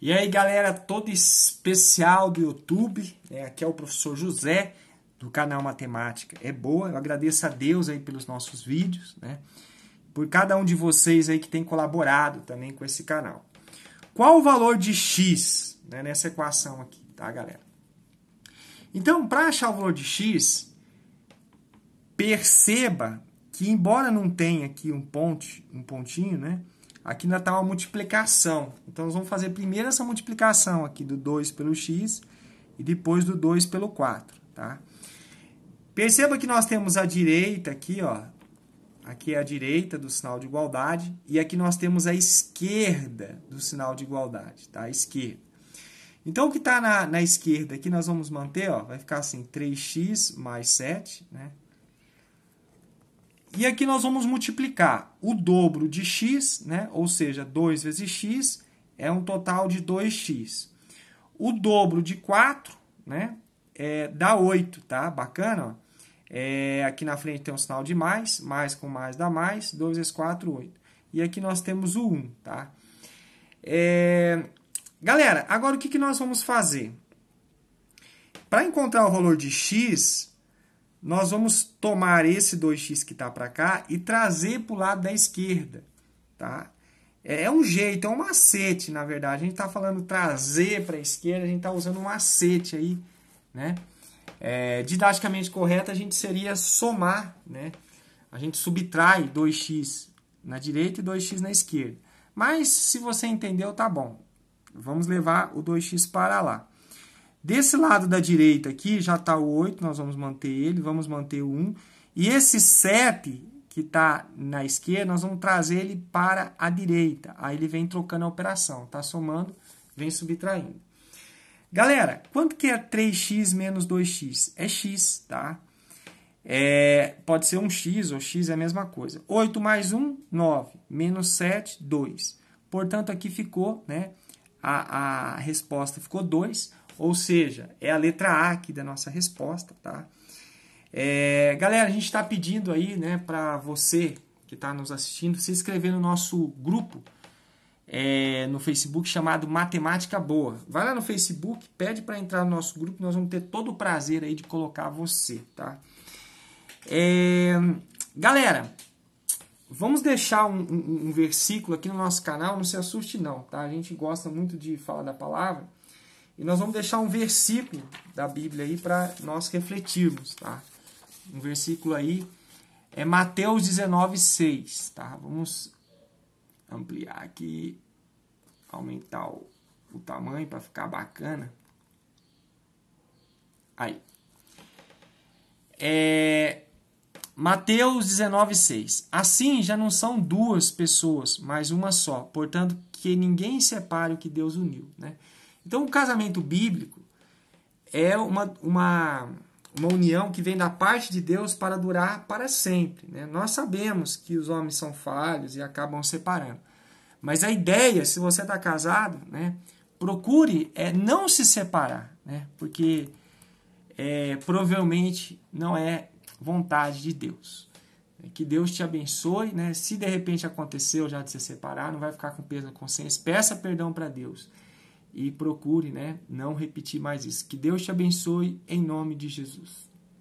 E aí, galera, todo especial do YouTube, né? aqui é o professor José, do canal Matemática é Boa. Eu agradeço a Deus aí pelos nossos vídeos, né? Por cada um de vocês aí que tem colaborado também com esse canal. Qual o valor de x né, nessa equação aqui, tá, galera? Então, para achar o valor de x, perceba que embora não tenha aqui um ponte, um pontinho, né? Aqui ainda está uma multiplicação. Então, nós vamos fazer primeiro essa multiplicação aqui do 2 pelo x e depois do 2 pelo 4, tá? Perceba que nós temos a direita aqui, ó. Aqui é a direita do sinal de igualdade e aqui nós temos a esquerda do sinal de igualdade, tá? A esquerda. Então, o que está na, na esquerda aqui nós vamos manter, ó. Vai ficar assim, 3x mais 7, né? E aqui nós vamos multiplicar o dobro de x, né? ou seja, 2 vezes x é um total de 2x. O dobro de 4 né? é, dá 8, tá? Bacana? É, aqui na frente tem um sinal de mais, mais com mais dá mais, 2 vezes 4, 8. E aqui nós temos o 1, tá? É, galera, agora o que, que nós vamos fazer? Para encontrar o valor de x, nós vamos tomar esse 2x que está para cá e trazer para o lado da esquerda, tá? É, é um jeito, é um macete, na verdade. A gente está falando trazer para a esquerda, a gente está usando um macete aí, né? É, didaticamente correto, a gente seria somar, né? A gente subtrai 2x na direita e 2x na esquerda. Mas se você entendeu, tá bom. Vamos levar o 2x para lá. Desse lado da direita aqui já está o 8, nós vamos manter ele, vamos manter o 1. E esse 7 que está na esquerda, nós vamos trazer ele para a direita. Aí ele vem trocando a operação, está somando, vem subtraindo. Galera, quanto que é 3x menos 2x? É x, tá? É, pode ser um x ou x é a mesma coisa. 8 mais 1, 9. Menos 7, 2. Portanto, aqui ficou, né? A, a resposta ficou 2. Ou seja, é a letra A aqui da nossa resposta, tá? É, galera, a gente está pedindo aí, né, para você que está nos assistindo, se inscrever no nosso grupo é, no Facebook chamado Matemática Boa. Vai lá no Facebook, pede para entrar no nosso grupo, nós vamos ter todo o prazer aí de colocar você, tá? É, galera, vamos deixar um, um, um, versículo aqui no nosso canal, não se assuste não, tá? A gente gosta muito de falar da palavra, e nós vamos deixar um versículo da Bíblia aí para nós refletirmos, tá? Um versículo aí é Mateus 19, 6, tá? Vamos ampliar aqui, aumentar o, o tamanho para ficar bacana. Aí. É, Mateus 19, 6. Assim já não são duas pessoas, mas uma só. Portanto, que ninguém separe o que Deus uniu, né? Então, o casamento bíblico é uma, uma, uma união que vem da parte de Deus para durar para sempre. Né? Nós sabemos que os homens são falhos e acabam separando. Mas a ideia, se você está casado, né, procure é não se separar, né, porque é, provavelmente não é vontade de Deus. Que Deus te abençoe, né? Se de repente aconteceu já de se separar, não vai ficar com peso na consciência. Peça perdão para Deus e procure né, não repetir mais isso. Que Deus te abençoe em nome de Jesus.